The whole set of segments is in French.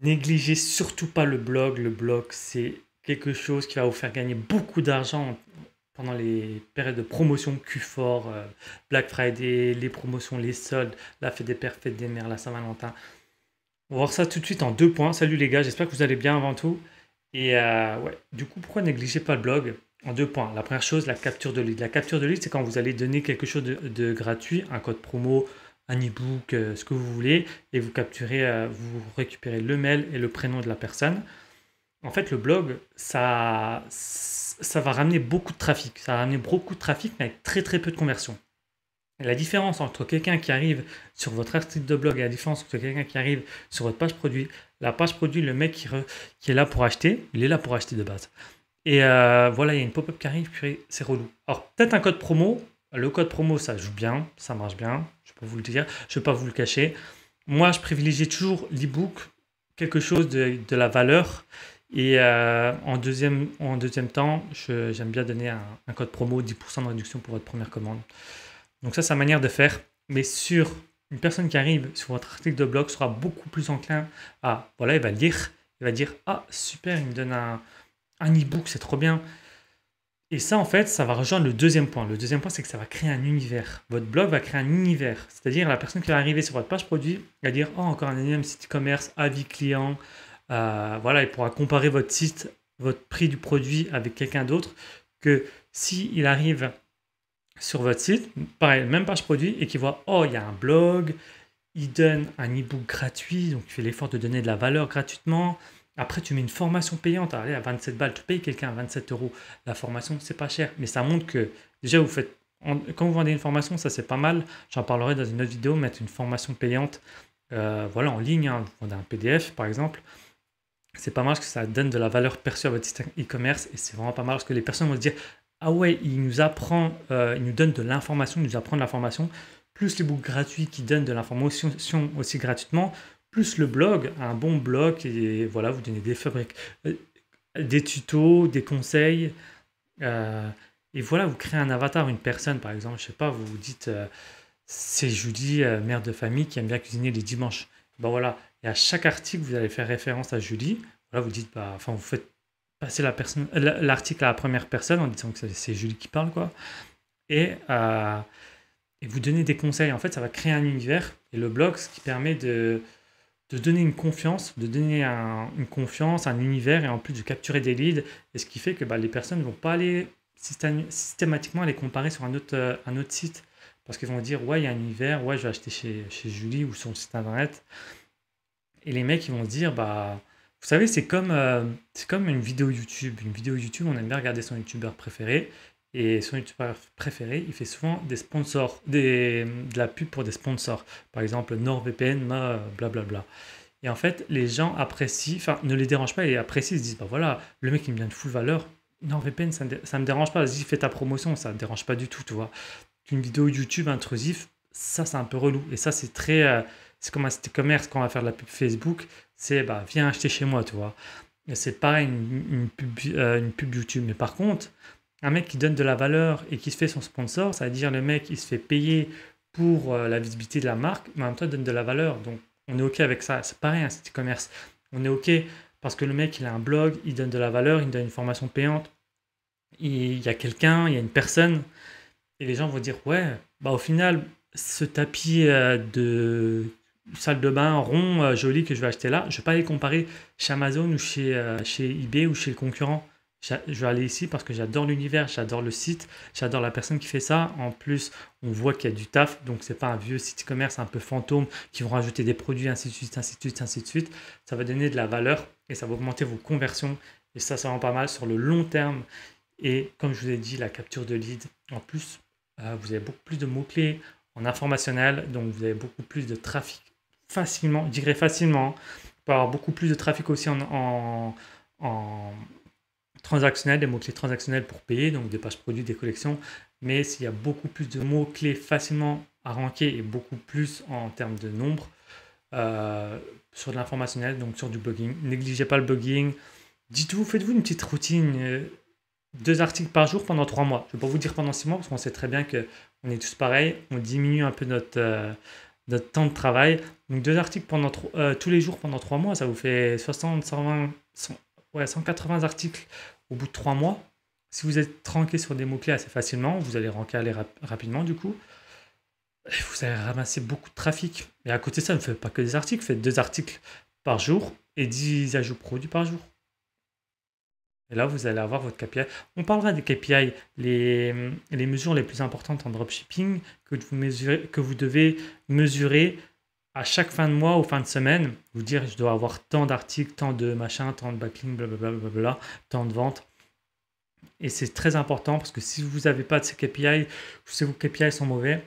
Négligez surtout pas le blog. Le blog, c'est quelque chose qui va vous faire gagner beaucoup d'argent pendant les périodes de promotion q euh, Black Friday, les promotions, les soldes, la fête des pères, fête des mères, la Saint-Valentin. On va voir ça tout de suite en deux points. Salut les gars, j'espère que vous allez bien avant tout. Et euh, ouais, du coup, pourquoi négligez pas le blog En deux points. La première chose, la capture de lead. La capture de lead, c'est quand vous allez donner quelque chose de gratuit, un code promo, un e-book, euh, ce que vous voulez, et vous capturez, euh, vous récupérez le mail et le prénom de la personne. En fait, le blog, ça, ça va ramener beaucoup de trafic. Ça va ramener beaucoup de trafic, mais avec très très peu de conversion. la différence entre quelqu'un qui arrive sur votre article de blog et la différence entre quelqu'un qui arrive sur votre page produit, la page produit, le mec qui, est là pour acheter, il est là pour acheter de base. Et euh, voilà, il y a une pop-up qui arrive, c'est relou. Alors, peut-être un code promo, le code promo, ça joue bien, ça marche bien, je peux vous le dire, je ne peux pas vous le cacher. Moi, je privilégie toujours l'e-book, quelque chose de, la valeur. Et euh, en, deuxième, en deuxième temps, j'aime bien donner un, code promo 10% de réduction pour votre première commande. Donc ça, c'est sa manière de faire. Mais sur une personne qui arrive sur votre article de blog sera beaucoup plus enclin à, voilà, il va lire, il va dire, ah super, il me donne un e-book, c'est trop bien. Et ça, en fait, ça va rejoindre le deuxième point. Le deuxième point, c'est que ça va créer un univers. Votre blog va créer un univers. C'est-à-dire, la personne qui va arriver sur votre page produit va dire Oh, encore un énième site e-commerce, avis client. Euh, voilà, il pourra comparer votre site, votre prix du produit avec quelqu'un d'autre. Que s'il arrive sur votre site, pareil, même page produit, et qu'il voit Oh, il y a un blog, il donne un e-book gratuit, donc il fait l'effort de donner de la valeur gratuitement. Après, tu mets une formation payante. Allez, à 27 balles, tu payes quelqu'un à 27 euros. La formation, c'est pas cher. Mais ça montre que, déjà, vous faites. Quand vous vendez une formation, ça c'est pas mal. J'en parlerai dans une autre vidéo. Mettre une formation payante, euh, voilà, en ligne, hein. vous vendez un PDF par exemple. C'est pas mal parce que ça donne de la valeur perçue à votre e-commerce et c'est vraiment pas mal parce que les personnes vont se dire Ah ouais, il nous apprend, euh, il nous donne de l'information, il nous apprend de l'information plus les books gratuits qui donnent de l'information aussi gratuitement, plus le blog, un bon blog, et voilà, vous donnez des fabriques, euh, des tutos, des conseils, euh, et voilà, vous créez un avatar, une personne par exemple, je sais pas, vous vous dites, euh, c'est Julie, mère de famille, qui aime bien cuisiner les dimanches. Ben voilà, et à chaque article, vous allez faire référence à Julie, voilà, vous dites, bah, enfin, vous faites passer la personne, l'article à la première personne en disant que c'est Julie qui parle, quoi, et, et vous donnez des conseils, en fait, ça va créer un univers, et le blog, ce qui permet de de donner une confiance, de donner une confiance, un univers, et en plus de capturer des leads, et ce qui fait que bah, les personnes ne vont pas aller systématiquement les comparer sur un autre, euh, un autre site, parce qu'ils vont dire, ouais, il y a un univers, ouais, je vais acheter chez, Julie ou sur site internet. Et les mecs, ils vont dire, bah, vous savez, c'est comme, euh, c'est comme une vidéo YouTube. Une vidéo YouTube, on aime bien regarder son youtubeur préféré et son youtubeur préféré, il fait souvent des sponsors, des, de la pub pour des sponsors. Par exemple, NordVPN, blablabla. Bla bla. Et en fait, les gens apprécient, enfin, ne les dérangent pas et apprécient, ils se disent, bah voilà, le mec, il me donne full valeur. NordVPN, ça ne me, dérange pas, vas-y, fais ta promotion, ça ne me dérange pas du tout, tu vois. Une vidéo YouTube intrusive, ça, c'est un peu relou. Et ça, c'est très. Euh, c'est comme un site commerce quand on va faire de la pub Facebook, c'est, bah, viens acheter chez moi, tu vois. c'est pareil, une, une, pub, euh, une pub YouTube. Mais par contre, un mec qui donne de la valeur et qui se fait son sponsor, c'est-à-dire le mec, il se fait payer pour euh, la visibilité de la marque, mais en même temps, il donne de la valeur. Donc, on est OK avec ça. C'est pareil, un site commerce On est OK parce que le mec, il a un blog, il donne de la valeur, il donne une formation payante. Il y a quelqu'un, il y a une personne. Et les gens vont dire, ouais, bah au final, ce tapis euh, de salle de bain rond, euh, joli que je vais acheter là, je ne vais pas les comparer chez Amazon ou chez, chez eBay ou chez le concurrent je vais aller ici parce que j'adore l'univers, j'adore le site, j'adore la personne qui fait ça. En plus, on voit qu'il y a du taf, donc c'est pas un vieux site e-commerce un peu fantôme qui vont rajouter des produits, ainsi de suite, ainsi de suite, ainsi de suite. Ça va donner de la valeur et ça va augmenter vos conversions. Et ça, ça rend pas mal sur le long terme. Et comme je vous ai dit, la capture de lead, en plus, euh, vous avez beaucoup plus de mots-clés en informationnel, donc vous avez beaucoup plus de trafic facilement, je dirais facilement. Hein. Vous pouvez avoir beaucoup plus de trafic aussi en transactionnel, des mots-clés transactionnels pour payer, donc des pages produits, des collections. Mais s'il y a beaucoup plus de mots-clés facilement à ranker et beaucoup plus en termes de nombre euh, sur de l'informationnel, donc sur du blogging, négligez pas le blogging. Dites-vous, faites-vous une petite routine, euh, deux articles par jour pendant trois mois. Je ne vais pas vous dire pendant six mois parce qu'on sait très bien que on est tous pareils, on diminue un peu notre, euh, notre temps de travail. Donc deux articles pendant tous les jours pendant trois mois, ça vous fait 60, 120, 100, 180 articles au bout de trois mois. Si vous êtes tranqué sur des mots-clés assez facilement, vous allez ranker rapidement du coup. vous allez ramasser beaucoup de trafic. Et à côté de ça, ne faites pas que des articles, faites deux articles par jour et 10 ajouts produits par jour. Et là, vous allez avoir votre KPI. On parlera des KPI, les, mesures les plus importantes en dropshipping que vous, mesurez, que vous devez mesurer à chaque fin de mois ou fin de semaine, vous dire je dois avoir tant d'articles, tant de machins, tant de backlinks, blablabla, tant de ventes. Et c'est très important parce que si vous n'avez pas de ces KPI, si vos KPI sont mauvais,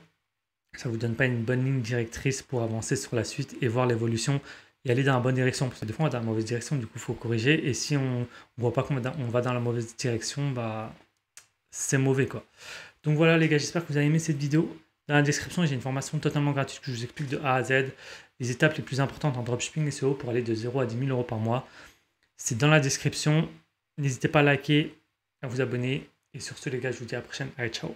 ça ne vous donne pas une bonne ligne directrice pour avancer sur la suite et voir l'évolution et aller dans la bonne direction. Parce que des fois, on est dans la mauvaise direction, du coup, il faut corriger. Et si on ne voit pas qu'on va dans la mauvaise direction, bah, c'est mauvais. quoi. Donc voilà, les gars, j'espère que vous avez aimé cette vidéo. Dans la description, j'ai une formation totalement gratuite que je vous explique de A à Z, les étapes les plus importantes en dropshipping et SEO pour aller de 0 à 10 000 euros par mois. C'est dans la description. N'hésitez pas à liker, à vous abonner. Et sur ce, les gars, je vous dis à la prochaine. Allez, ciao